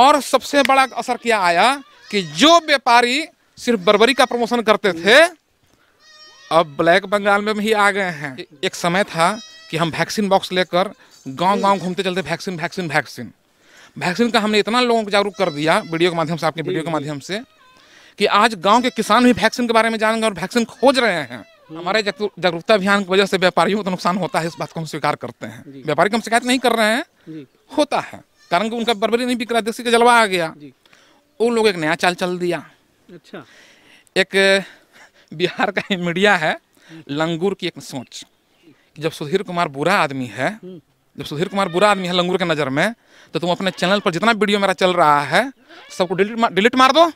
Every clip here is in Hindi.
और सबसे बड़ा असर क्या आया कि जो व्यापारी सिर्फ बर्बरी का प्रमोशन करते थे अब ब्लैक बंगाल में भी आ गए हैं एक समय था कि हम वैक्सीन बॉक्स लेकर गांव गांव घूमते चलते वैक्सीन वैक्सीन वैक्सीन वैक्सीन का हमने इतना लोगों को जागरूक कर दिया वीडियो के माध्यम से आपके वीडियो के माध्यम से कि आज गांव के किसान भी वैक्सीन के बारे में जानेंगे और वैक्सीन खोज रहे हैं हम्म। हमारे जागरूकता अभियान की वजह से व्यापारियों को तो नुकसान होता है इस बात को हम स्वीकार करते हैं व्यापारी को हम शिकायत नहीं कर रहे हैं होता है कारण कि उनका बर्बरी नहीं बिक रहा देसी का जलवा आ गया वो लोग एक नया चाल चल दिया अच्छा एक बिहार का मीडिया है लंगूर की एक सोच जब सुधीर कुमार बुरा आदमी है हम्म। जब सुधीर कुमार बुरा आदमी है लंगूर के नज़र में तो तुम अपने चैनल पर जितना वीडियो मेरा चल रहा है सबको डिलीट मार, डिलीट मार दो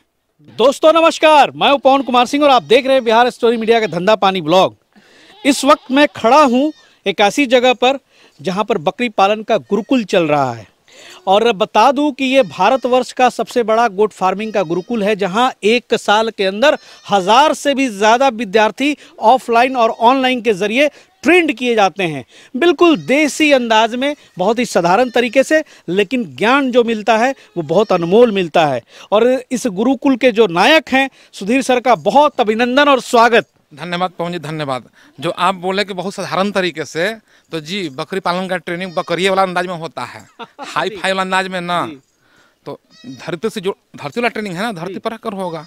दोस्तों नमस्कार मैं हूं पवन कुमार सिंह और आप देख रहे हैं बिहार स्टोरी मीडिया का धंधा पानी ब्लॉग इस वक्त मैं खड़ा हूं एक ऐसी जगह पर जहां पर बकरी पालन का गुरुकुल चल रहा है और बता दूं कि ये भारतवर्ष का सबसे बड़ा गोट फार्मिंग का गुरुकुल है जहां एक साल के अंदर हज़ार से भी ज़्यादा विद्यार्थी ऑफलाइन और ऑनलाइन के जरिए ट्रेंड किए जाते हैं बिल्कुल देसी अंदाज में बहुत ही साधारण तरीके से लेकिन ज्ञान जो मिलता है वो बहुत अनमोल मिलता है और इस गुरुकुल के जो नायक हैं सुधीर सर का बहुत अभिनंदन और स्वागत धन्यवाद पवन जी धन्यवाद जो आप बोले कि बहुत साधारण तरीके से तो जी बकरी पालन का ट्रेनिंग बकरी वाला अंदाज में होता है हाई फाई वाला अंदाज में ना तो धरती से जो धरती वाला ट्रेनिंग है ना धरती पर कर होगा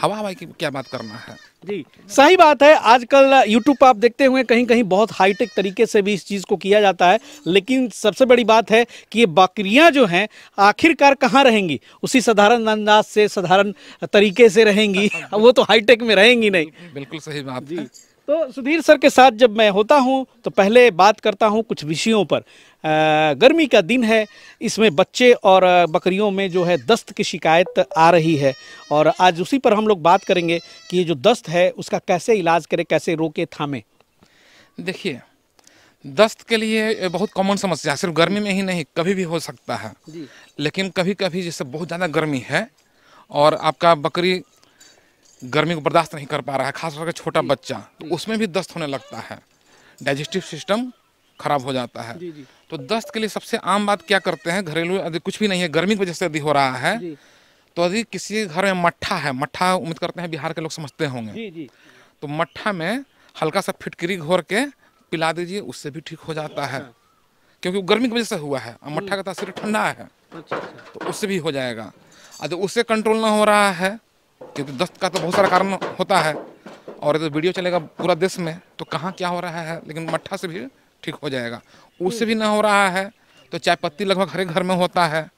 हवा हवाई की क्या बात करना है जी सही बात है आजकल यूट्यूब पर आप देखते हुए कहीं कहीं बहुत हाईटेक तरीके से भी इस चीज़ को किया जाता है लेकिन सबसे बड़ी बात है कि ये बकरियां जो हैं आखिरकार कहाँ रहेंगी उसी साधारण अंदाज से साधारण तरीके से रहेंगी वो तो हाईटेक में रहेंगी नहीं बिल्कुल सही बात जी तो सुधीर सर के साथ जब मैं होता हूँ तो पहले बात करता हूँ कुछ विषयों पर गर्मी का दिन है इसमें बच्चे और बकरियों में जो है दस्त की शिकायत आ रही है और आज उसी पर हम लोग बात करेंगे कि ये जो दस्त है उसका कैसे इलाज करें कैसे रोके थामे देखिए दस्त के लिए बहुत कॉमन समस्या सिर्फ गर्मी में ही नहीं कभी भी हो सकता है लेकिन कभी कभी जैसे बहुत ज़्यादा गर्मी है और आपका बकरी गर्मी को बर्दाश्त नहीं कर पा रहा है खास करके छोटा बच्चा तो उसमें भी दस्त होने लगता है डाइजेस्टिव सिस्टम खराब हो जाता है जी जी। तो दस्त के लिए सबसे आम बात क्या करते हैं घरेलू यदि कुछ भी नहीं है गर्मी की वजह से यदि हो रहा है तो यदि किसी घर में मट्ठा है मट्ठा उम्मीद करते हैं बिहार के लोग समझते होंगे जी जी। तो मट्ठा में हल्का सा फिटकरी घोर के पिला दीजिए उससे भी ठीक हो जाता है अच्छा। क्योंकि गर्मी की वजह से हुआ है मट्ठा का तासीर ठंडा है अच्छा, अच्छा। तो उससे भी हो जाएगा अगर उससे कंट्रोल ना हो रहा है क्योंकि दस्त का तो बहुत सारा कारण होता है और यदि तो वीडियो चलेगा पूरा देश में तो कहाँ क्या हो रहा है लेकिन मट्ठा से भी ठीक हो जाएगा हम्म। उससे भी ना हो रहा है तो चाय पत्ती लगभग हर घर में होता है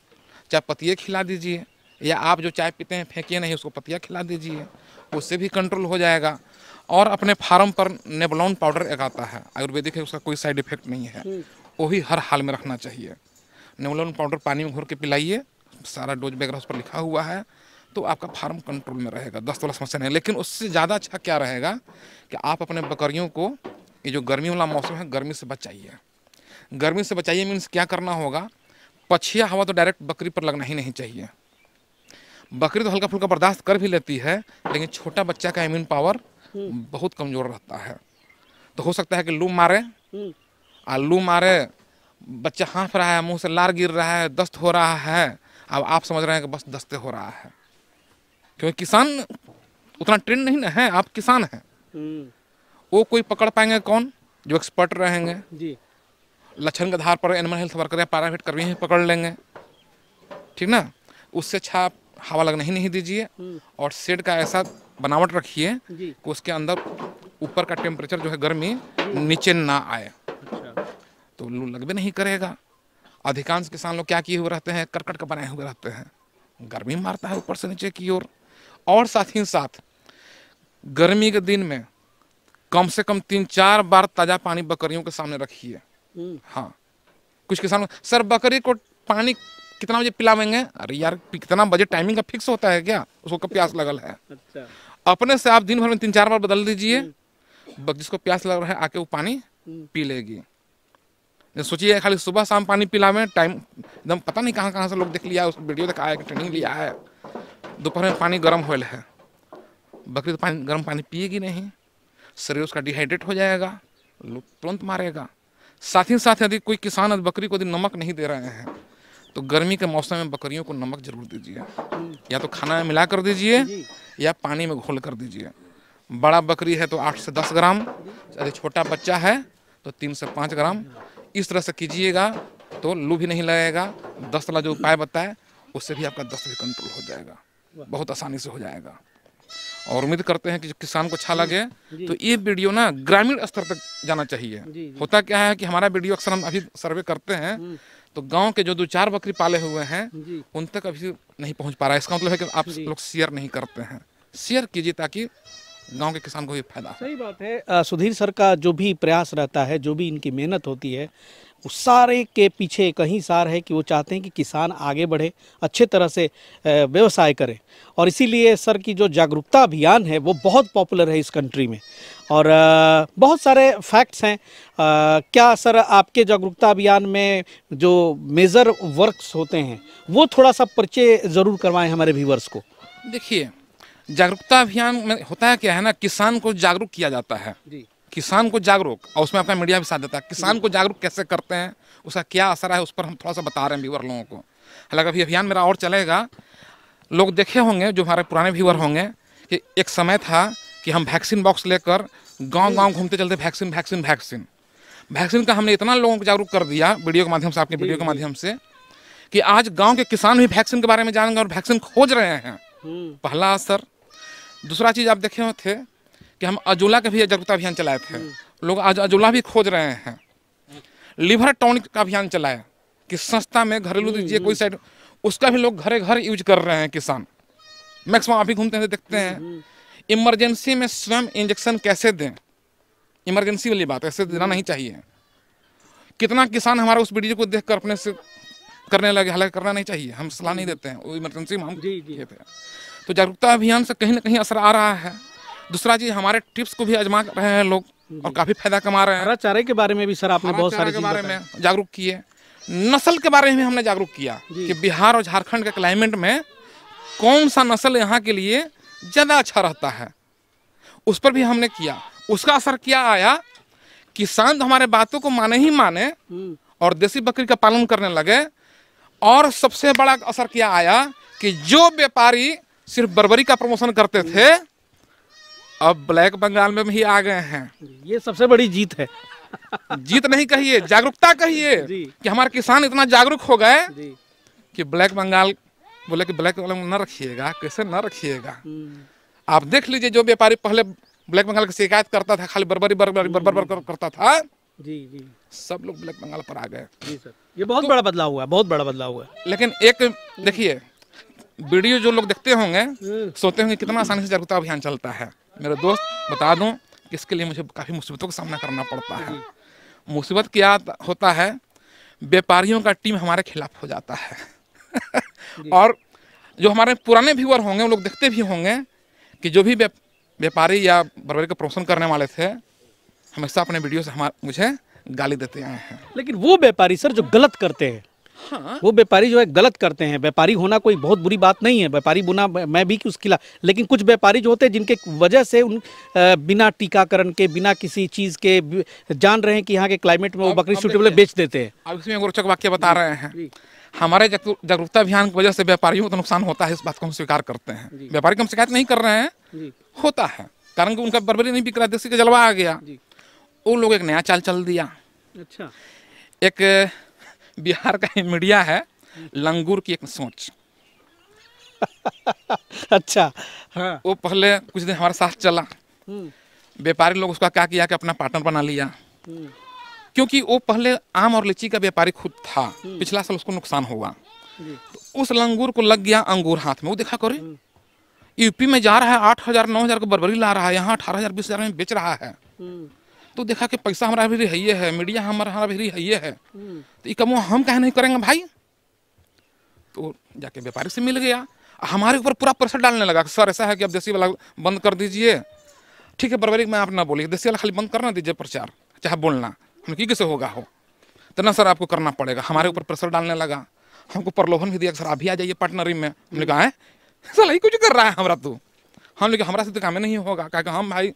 चाय पत्ती खिला दीजिए या आप जो चाय पीते हैं फेंकिए नहीं उसको पतिया खिला दीजिए उससे भी कंट्रोल हो जाएगा और अपने फार्म पर नेबलॉन पाउडर एक आता है आयुर्वेदिक है उसका कोई साइड इफेक्ट नहीं है हम्म। वही हर हाल में रखना चाहिए नेबलॉन पाउडर पानी में घोर के पिलाइए सारा डोज वगैरह उस पर लिखा हुआ है तो आपका फार्म कंट्रोल में रहेगा दस्त वाला समस्या नहीं लेकिन उससे ज़्यादा अच्छा क्या रहेगा कि आप अपने बकरियों को ये जो गर्मी वाला मौसम है गर्मी से बचाइए गर्मी से बचाइए मीन्स क्या करना होगा पछिया हवा तो डायरेक्ट बकरी पर लगना ही नहीं चाहिए बकरी तो हल्का फुल्का बर्दाश्त कर भी लेती है लेकिन छोटा बच्चा का इम्यून हम्म। पावर बहुत कमज़ोर रहता है तो हो सकता है कि लू मारे और हम्म। लू मारे बच्चा हाँफ रहा है मुंह से लार गिर रहा है दस्त हो रहा है अब आप समझ रहे हैं कि बस दस्ते हो रहा है क्योंकि किसान उतना ट्रेंड नहीं ना है आप किसान हैं हम्म। वो कोई पकड़ पाएंगे कौन जो एक्सपर्ट रहेंगे जी लक्षण के आधार पर एनिमल हेल्थ वर्कर या प्राइवेट कर्मी ही पकड़ लेंगे ठीक ना उससे अच्छा हवा लगने ही नहीं दीजिए हम्म। और शेड का ऐसा बनावट रखिए कि उसके अंदर ऊपर का टेम्परेचर जो है गर्मी नीचे ना आए अच्छा। तो लू लगबे नहीं करेगा अधिकांश किसान लोग क्या किए हुए रहते हैं करकट का बनाए हुए रहते हैं गर्मी मारता है ऊपर से नीचे की ओर और, और साथ ही साथ गर्मी के दिन में कम से कम तीन चार बार ताज़ा पानी बकरियों के सामने रखिए हम्म। हाँ कुछ किसान सर बकरी को पानी कितना बजे पिलावेंगे अरे यार कितना बजे टाइमिंग का फिक्स होता है क्या उसको कब प्यास लगल है अच्छा अपने से आप दिन भर में तीन चार बार बदल दीजिए हम्म। जिसको प्यास लग रहा है आके वो पानी हम्म। पी लेगी सोचिए खाली सुबह शाम पानी पिलावे टाइम एकदम पता नहीं कहाँ कहाँ से लोग देख लिया उस वीडियो देखा है ट्रेनिंग लिया है दोपहर में पानी गर्म होल है बकरी तो पानी गर्म पानी पिएगी नहीं शरीर उसका डिहाइड्रेट हो जाएगा तुरंत मारेगा साथ ही साथ यदि कोई किसान बकरी को यदि नमक नहीं दे रहे हैं तो गर्मी के मौसम में बकरियों को नमक जरूर दीजिए या तो खाना में मिला कर दीजिए या पानी में घोल कर दीजिए बड़ा बकरी है तो आठ से दस ग्राम यदि छोटा बच्चा है तो तीन से पाँच ग्राम इस तरह से कीजिएगा तो लू भी नहीं लगेगा दस्त वाला जो उपाय बताए उससे भी आपका दस्त भी कंट्रोल हो जाएगा बहुत आसानी से हो जाएगा और उम्मीद करते हैं कि किसान को अच्छा लगे तो ये वीडियो ना ग्रामीण स्तर पर जाना चाहिए जी, जी। होता क्या है कि हमारा वीडियो अक्सर हम अभी सर्वे करते हैं हम्म। तो गांव के जो दो चार बकरी पाले हुए हैं उन तक अभी नहीं पहुंच पा रहा है इसका मतलब है कि आप लोग शेयर नहीं करते हैं शेयर कीजिए ताकि गांव के किसान को भी फायदा सही बात है सुधीर सर का जो भी प्रयास रहता है जो भी इनकी मेहनत होती है उस सारे के पीछे कहीं सार है कि वो चाहते हैं कि किसान आगे बढ़े अच्छे तरह से व्यवसाय करें और इसीलिए सर की जो जागरूकता अभियान है वो बहुत पॉपुलर है इस कंट्री में और बहुत सारे फैक्ट्स हैं क्या सर आपके जागरूकता अभियान में जो मेजर वर्क्स होते हैं वो थोड़ा सा परिचय ज़रूर करवाएं हमारे व्यूवर्स को देखिए जागरूकता अभियान में होता है क्या है ना किसान को जागरूक किया जाता है जी किसान को जागरूक और उसमें आपका मीडिया भी साथ देता है किसान को जागरूक कैसे करते हैं उसका क्या असर है उस पर हम थोड़ा सा बता रहे हैं व्यूवर लोगों को हालांकि अभी अभियान मेरा और चलेगा लोग देखे होंगे जो हमारे पुराने व्यूवर होंगे कि एक समय था कि हम वैक्सीन बॉक्स लेकर गाँव गाँव घूमते चलते वैक्सीन वैक्सीन वैक्सीन वैक्सीन का हमने इतना लोगों को जागरूक कर दिया वीडियो के माध्यम से आपके वीडियो के माध्यम से कि आज गाँव के किसान भी वैक्सीन के बारे में जानेंगे और वैक्सीन खोज रहे हैं हम्म। पहला असर दूसरा चीज़ आप देखे होते कि हम अजोला के भी जागरूकता अभियान चलाए थे लोग आज अजोला भी खोज रहे हैं लिवर टॉनिक का अभियान चलाए कि सस्ता में घरेलू दीजिए कोई साइड उसका भी लोग घरे घर यूज कर रहे हैं किसान मैक्सिमम आप ही घूमते हैं देखते हैं इमरजेंसी में स्वयं इंजेक्शन कैसे दें इमरजेंसी वाली बात ऐसे देना नहीं चाहिए कितना किसान हमारा उस वीडियो को देख कर अपने से करने लगे हालांकि करना नहीं चाहिए हम सलाह नहीं देते हैं वो इमरजेंसी में हम जी, जी। तो जागरूकता अभियान से कहीं ना कहीं असर आ रहा है दूसरा चीज़ हमारे टिप्स को भी आजमा रहे हैं लोग और काफ़ी फायदा कमा रहे हैं चारे के बारे में भी सर आपने बहुत सारे बारे में जागरूक किए नस्ल के बारे में हमने जागरूक किया कि बिहार और झारखंड के क्लाइमेट में कौन सा नस्ल यहाँ के लिए ज़्यादा अच्छा रहता है उस पर भी हमने किया उसका असर क्या आया किसान तो हमारे बातों को माने ही माने हम्म। और देसी बकरी का पालन करने लगे और सबसे बड़ा असर क्या आया कि जो व्यापारी सिर्फ बर्बरी का प्रमोशन करते थे अब ब्लैक बंगाल में भी आ गए हैं ये सबसे बड़ी जीत है जीत नहीं कहिए जागरूकता कहिए कि हमारे किसान इतना जागरूक हो गए कि ब्लैक बंगाल बोले कि ब्लैक बंगाल में न रखिएगा कैसे न रखिएगा हम्म। आप देख लीजिए जो व्यापारी पहले ब्लैक बंगाल की शिकायत करता था खाली बरबरी बरबरी बरबर बर, बर हम्म। करता था जी जी सब लोग ब्लैक बंगाल पर आ गए जी सर ये बहुत तो, बड़ा बदलाव हुआ बहुत बड़ा बदलाव हुआ लेकिन एक देखिए वीडियो जो लोग देखते होंगे हम्म। सोते होंगे कितना आसानी से जागरूकता अभियान चलता है मेरा दोस्त बता दूं कि इसके लिए मुझे काफ़ी मुसीबतों का सामना करना पड़ता है मुसीबत क्या होता है व्यापारियों का टीम हमारे खिलाफ हो जाता है और जो हमारे पुराने व्यूअर होंगे वो लोग देखते भी होंगे कि जो भी व्यापारी या बर्बरी का प्रमोशन करने वाले थे हमेशा अपने वीडियो से हमारे मुझे गाली देते आए हैं लेकिन वो व्यापारी सर जो गलत करते हैं हाँ। वो व्यापारी जो है गलत करते हैं व्यापारी होना कोई बहुत बुरी बात नहीं है व्यापारी बुना मैं भी उस ला लेकिन कुछ व्यापारी जो होते हैं जिनके वजह से उन बिना टीकाकरण के बिना किसी चीज़ के जान रहे हैं कि यहाँ के क्लाइमेट में वो बकरी सूटेबल बेच देते हैं अब इसमें रोचक वाक्य बता रहे हैं हमारे जागरूकता अभियान की वजह से व्यापारियों को तो नुकसान होता है इस बात को हम स्वीकार करते हैं व्यापारी हम शिकायत नहीं कर रहे हैं होता है कारण कि उनका बर्बरी नहीं बिक रहा देसी का जलवा आ गया वो लोग एक नया चाल चल दिया अच्छा एक बिहार का मीडिया है लंगूर की एक सोच अच्छा हाँ।, हाँ। वो पहले कुछ दिन हमारे साथ चला हम्म। व्यापारी लोग उसका क्या किया कि अपना पार्टनर बना लिया हम्म। क्योंकि वो पहले आम और लीची का व्यापारी खुद था हम्म। पिछला साल उसको नुकसान हुआ तो उस लंगूर को लग गया अंगूर हाथ में वो देखा करे यूपी में जा रहा है आठ हजार नौ हजार को बरबरी ला रहा है यहाँ अठारह हजार बीस हजार में बेच रहा है तो देखा कि पैसा हमारा भी है है मीडिया हमारा भी है है तो ये हम कहे नहीं करेंगे भाई तो जाके व्यापारी से मिल गया हमारे ऊपर पूरा प्रेशर डालने लगा सर ऐसा है कि आप देसी वाला बंद कर दीजिए ठीक है बरबरी मैं आप ना बोलिए देसी वाला खाली बंद करना दीजिए प्रचार चाहे बोलना हम की कैसे होगा हो तो ना सर आपको करना पड़ेगा हमारे ऊपर प्रेशर डालने लगा हमको प्रलोभन भी दिया सर अभी आ जाइए पार्टनरिंग में हमने कहा है सर यही कुछ कर रहा है हमारा तू हम लेकिन हमारा से तो काम नहीं होगा क्या हम हाँ, भाई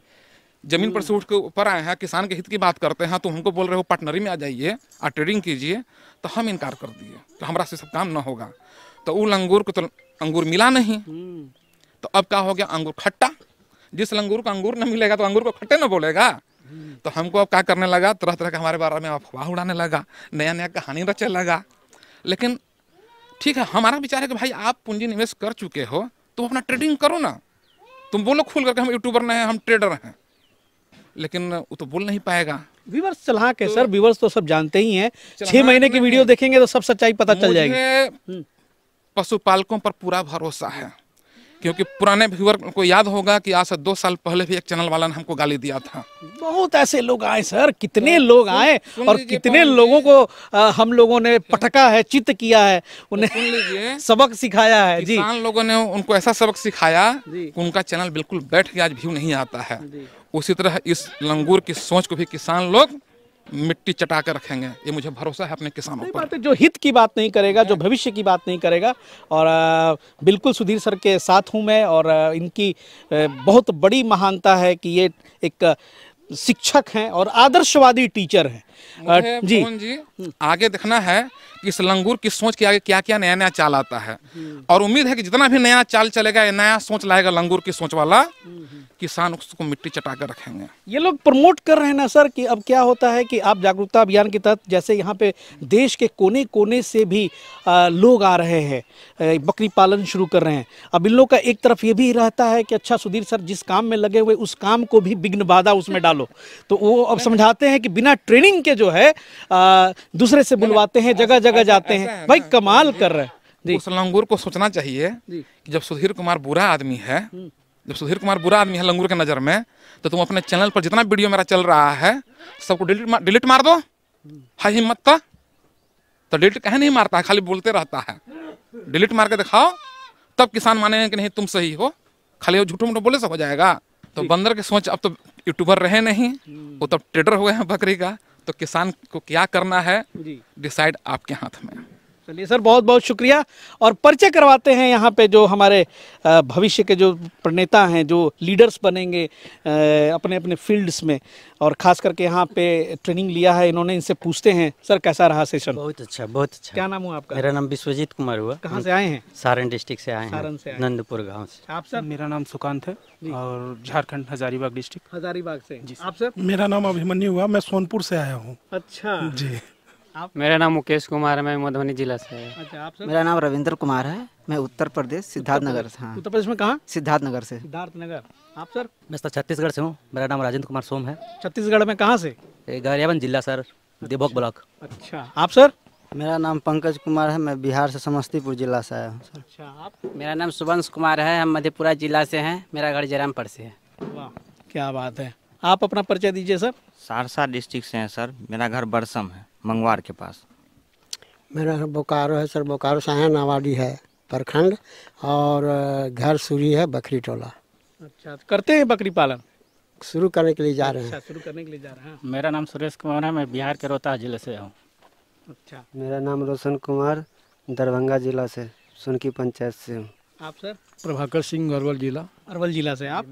जमीन पर से उठ के ऊपर आए हैं किसान के हित की बात करते हैं तो हमको बोल रहे हो पार्टनरी में आ जाइए और ट्रेडिंग कीजिए तो हम इनकार कर दिए तो हमारा से सब काम ना होगा तो उल अंगूर को तो अंगूर मिला नहीं हम्म। तो अब क्या हो गया अंगूर खट्टा जिस अंगूर को अंगूर ना मिलेगा तो अंगूर को खट्टे ना बोलेगा हम्म। तो हमको अब क्या करने लगा तरह तरह के हमारे बारे में अफवाह उड़ाने लगा नया नया कहानी रचने लगा लेकिन ठीक है हमारा विचार है कि भाई आप पूंजी निवेश कर चुके हो तुम तो अपना ट्रेडिंग करो ना तुम बोलो खुल करके हम यूट्यूबर नहीं हैं हम ट्रेडर हैं लेकिन वो तो बोल नहीं पाएगा विवर्स चला हाँ, के तो, सर विवर्स तो सब जानते ही हैं छह हाँ, महीने तो की वीडियो देखेंगे तो सब सच्चाई पता चल जाएगी हम्म। पशुपालकों पर पूरा भरोसा है क्योंकि पुराने व्यूअर को याद होगा कि आज से दो साल पहले भी एक चैनल वाला ने हमको गाली दिया था बहुत ऐसे लोग आए सर कितने लोग आए और कितने लोगों को आ, हम लोगों ने पटका है चित्त किया है तो उन्हें सबक सिखाया है जी लोगों ने उनको ऐसा सबक सिखाया उनका चैनल बिल्कुल बैठ के आज व्यू नहीं आता है उसी तरह इस लंगूर की सोच को भी किसान लोग मिट्टी चटा कर रखेंगे ये मुझे भरोसा है अपने किसानों पर जो हित की बात नहीं करेगा जो भविष्य की बात नहीं करेगा और बिल्कुल सुधीर सर के साथ हूँ मैं और इनकी बहुत बड़ी महानता है कि ये एक शिक्षक हैं और आदर्शवादी टीचर हैं जी जी आगे देखना है कि इस लंगूर की सोच के आगे क्या क्या नया नया चाल आता है हम्म। और उम्मीद है कि जितना भी नया चाल चलेगा नया सोच लाएगा लंगूर की सोच वाला हम्म, हम्म। किसान उसको मिट्टी चटा कर रखेंगे ये लोग प्रमोट कर रहे हैं ना सर कि अब क्या होता है कि आप जागरूकता अभियान के तहत जैसे यहाँ पे देश के कोने कोने से भी लोग आ रहे हैं बकरी पालन शुरू कर रहे हैं अब इन लोगों का एक तरफ ये भी रहता है कि अच्छा सुधीर सर जिस काम में लगे हुए उस काम को भी विघ्न बाधा उसमें डालो तो वो अब समझाते हैं कि बिना ट्रेनिंग के जो है दूसरे से बुलवाते हैं जगह जगह जाते हैं भाई कमाल कर रहे हैं उस लंगूर को सोचना चाहिए कि जब सुधीर कुमार बुरा आदमी है हम्म। जब सुधीर कुमार बुरा आदमी है लंगूर के नज़र में तो तुम अपने चैनल पर जितना वीडियो मेरा चल रहा है सबको डिलीट मार डिलीट मार दो हाई हिम्मत तो तो डिलीट कहे नहीं मारता है खाली बोलते रहता है डिलीट मार के दिखाओ तब किसान मानेंगे कि नहीं तुम सही हो खाली वो झूठो मूठो बोले से हो जाएगा तो बंदर के सोच अब तो यूट्यूबर रहे नहीं वो तो ट्रेडर हो गए हैं बकरी का तो किसान को क्या करना है डिसाइड आपके हाथ में चलिए सर बहुत बहुत शुक्रिया और परिचय करवाते हैं यहाँ पे जो हमारे भविष्य के जो प्रणेता हैं जो लीडर्स बनेंगे अपने अपने फील्ड्स में और खास करके यहाँ पे ट्रेनिंग लिया है इन्होंने इनसे पूछते हैं सर कैसा रहा सेशन बहुत अच्छा बहुत अच्छा क्या नाम हुआ आपका मेरा नाम विश्वजीत कुमार हुआ कहाँ से आए हैं सारण डिस्ट्रिक्ट से आए हैं नंदपुर गाँव से आप सर मेरा नाम सुकांत है और झारखंड हजारीबाग डिस्ट्रिक्ट हजारीबाग से जी आप सर मेरा नाम अभिमन्यु हुआ मैं सोनपुर से आया हूँ अच्छा जी आप मेरा नाम मुकेश कुमार है मैं मधुबनी जिला से अच्छा आप सर मेरा नाम रविंद्र कुमार है मैं उत्तर प्रदेश सिद्धार्थ नगर से हाँ उत्तर प्रदेश में कहा सिद्धार्थ नगर से सिद्धार्थ नगर आप सर मैं सर छत्तीसगढ़ से हूँ मेरा नाम राजेंद्र कुमार सोम है छत्तीसगढ़ में कहाँ से गरियाबंद जिला सर देभोग ब्लॉक अच्छा आप सर मेरा नाम पंकज कुमार है मैं बिहार से समस्तीपुर जिला से आया हूँ सर अच्छा, आप मेरा नाम सुबंश कुमार है हम मधेपुरा जिला से हैं मेरा घर जयरामपुर से है क्या बात है आप अपना परिचय दीजिए सर सहरसा डिस्ट्रिक्ट से हैं सर मेरा घर बरसम है मंगवार के पास मेरा बोकारो है सर बोकारो साया नावाडी है प्रखंड और घर सूरी है बकरी टोला अच्छा तो करते हैं बकरी पालन शुरू करने के लिए जा रहे हैं अच्छा, शुरू करने के लिए जा रहे हैं हाँ। मेरा नाम सुरेश कुमार है मैं बिहार के रोहतास जिले से हूँ अच्छा मेरा नाम रोशन कुमार दरभंगा जिला से सुनकी पंचायत से हूँ आप सर प्रभाकर सिंह अरवल जिला अरवल जिला से आप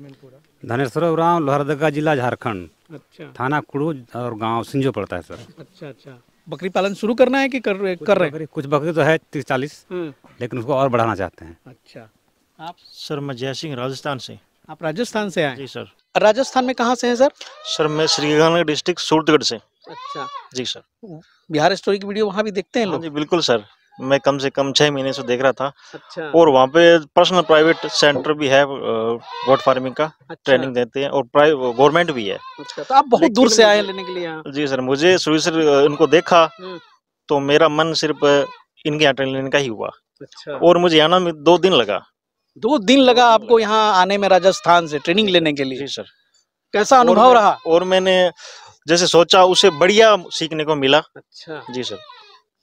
धनेश्वर राम लोहरदगा जिला झारखंड अच्छा थाना कुड़ू और गांव सिंजो पड़ता है सर अच्छा अच्छा बकरी पालन शुरू करना है कि कर रहे कर रहे कुछ बकरी तो है तीस चालीस हाँ। लेकिन उसको और बढ़ाना चाहते हैं अच्छा आप सर मैं जय सिंह राजस्थान से आप राजस्थान से आए जी सर राजस्थान में कहाँ से हैं सर सर मैं श्रीगंगानगर डिस्ट्रिक्ट सूरतगढ़ से अच्छा जी सर बिहार स्टोरी की वीडियो वहाँ भी देखते हैं हाँ लोग जी बिल्कुल सर मैं कम से कम छह महीने से देख रहा था अच्छा। और वहाँ पे पर्सनल प्राइवेट सेंटर भी है गोट फार्मिंग का अच्छा। ट्रेनिंग देते हैं और गवर्नमेंट भी है अच्छा। तो आप बहुत दूर से आए लेने के लिए जी सर मुझे शुरू से इनको देखा हम्म। तो मेरा मन सिर्फ इनके यहाँ ट्रेनिंग लेने का ही हुआ अच्छा। और मुझे आना में दो दिन लगा दो दिन लगा आपको यहाँ आने में राजस्थान से ट्रेनिंग लेने के लिए जी सर कैसा अनुभव रहा और मैंने जैसे सोचा उसे बढ़िया सीखने को मिला अच्छा जी सर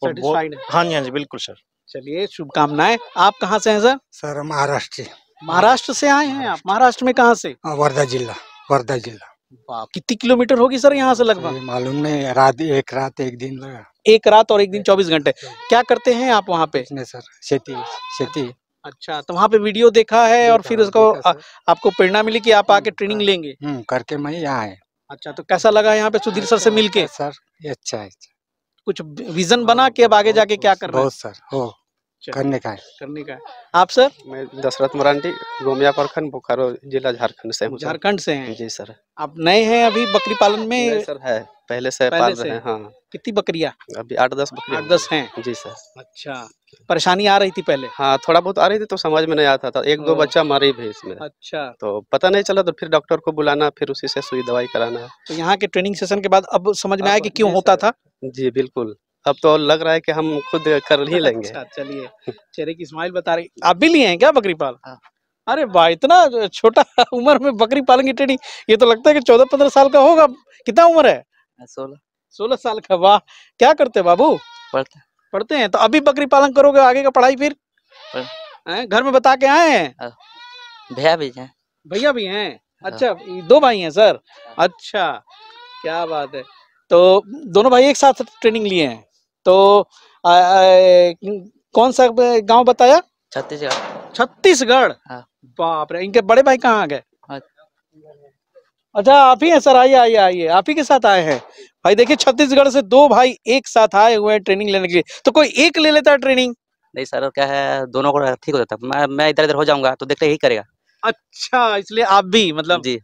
हाँ जी हाँ जी बिल्कुल सर चलिए शुभकामनाएं आप कहाँ से हैं सर सर महाराष्ट्र महाराष्ट्र से आए हैं आप महाराष्ट्र में कहाँ से हाँ, वर्धा जिला वर्धा जिला कितनी किलोमीटर होगी सर यहाँ से लगभग मालूम नहीं रात एक रात एक दिन लगा एक रात और एक दिन चौबीस घंटे क्या करते हैं आप वहाँ पे नहीं सर खेती खेती अच्छा तो वहाँ पे वीडियो देखा है और फिर उसको आपको प्रेरणा मिली कि आप आके ट्रेनिंग हाँ। लेंगे हम्म, करके मैं यहाँ आए अच्छा तो कैसा लगा यहाँ पे सुधीर सर से मिलके सर अच्छा है अच्छा। कुछ विजन बना के अब आगे जाके क्या कर रहे हो सर हो हाँ। अच्छा। करने का करने का आप सर मैं दशरथ मरांडी गोमिया प्रखंड बोकारो जिला झारखंड से हूँ झारखंड से हैं जी सर आप नए हैं अभी बकरी पालन में सर है पहले से पहले पाल रहे हैं हाँ कितनी बकरिया अभी आठ दस बकरिया आठ दस हैं जी सर अच्छा परेशानी आ रही थी पहले हाँ थोड़ा बहुत आ रही थी तो समझ में नहीं आता था एक दो हाँ। बच्चा मरे भी इसमें अच्छा तो पता नहीं चला तो फिर डॉक्टर को बुलाना फिर उसी से सुई दवाई कराना तो यहाँ के ट्रेनिंग सेशन के बाद अब समझ में आया कि क्यों होता था जी बिल्कुल अब तो लग रहा है कि हम खुद कर ही लेंगे अच्छा, चलिए चेहरे की स्माइल बता रही आप भी लिए हैं क्या बकरी पाल हाँ। अरे वाह इतना छोटा उम्र में बकरी पालन की ट्रेनिंग ये तो लगता है कि चौदह पंद्रह साल का होगा कितना उम्र है हाँ, सोलह सोलह साल का वाह क्या करते बाबू पढ़ते पढ़ते हैं तो अभी बकरी पालन करोगे आगे का पढ़ाई फिर घर में बता के आए हैं हाँ। भैया भी हैं भैया भी हैं अच्छा दो भाई हैं सर अच्छा क्या बात है तो दोनों भाई एक साथ ट्रेनिंग लिए हैं तो आ, आ, कौन सा गांव बताया छत्तीसगढ़ छत्तीसगढ़ हाँ। बाप रे इनके बड़े भाई कहाँ गए हाँ। अच्छा आप ही हैं सर आइए आइए आइए आप ही के साथ आए हैं भाई देखिए छत्तीसगढ़ से दो भाई एक साथ आए हुए हैं ट्रेनिंग लेने के लिए तो कोई एक ले लेता है ट्रेनिंग नहीं सर क्या है दोनों को ठीक हो जाता मैं मैं इधर इधर हो जाऊंगा तो देखते ही करेगा अच्छा इसलिए आप भी मतलब जी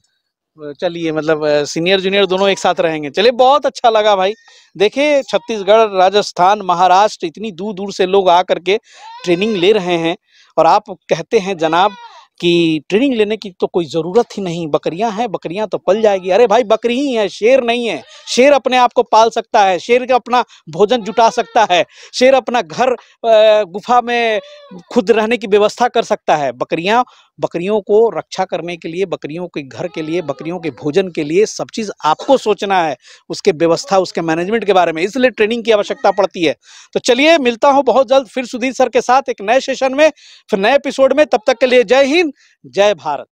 चलिए मतलब सीनियर जूनियर दोनों एक साथ रहेंगे चलिए बहुत अच्छा लगा भाई देखिए छत्तीसगढ़ राजस्थान महाराष्ट्र इतनी दूर दूर से लोग आकर के ट्रेनिंग ले रहे हैं और आप कहते हैं जनाब कि ट्रेनिंग लेने की तो कोई ज़रूरत ही नहीं बकरियां हैं बकरियां तो पल जाएगी अरे भाई बकरी ही है शेर नहीं है शेर अपने आप को पाल सकता है शेर का अपना भोजन जुटा सकता है शेर अपना घर गुफा में खुद रहने की व्यवस्था कर सकता है बकरियां बकरियों को रक्षा करने के लिए बकरियों के घर के लिए बकरियों के भोजन के लिए सब चीज़ आपको सोचना है उसके व्यवस्था उसके मैनेजमेंट के बारे में इसलिए ट्रेनिंग की आवश्यकता पड़ती है तो चलिए मिलता हूँ बहुत जल्द फिर सुधीर सर के साथ एक नए सेशन में फिर नए एपिसोड में तब तक के लिए जय हिंद जय भारत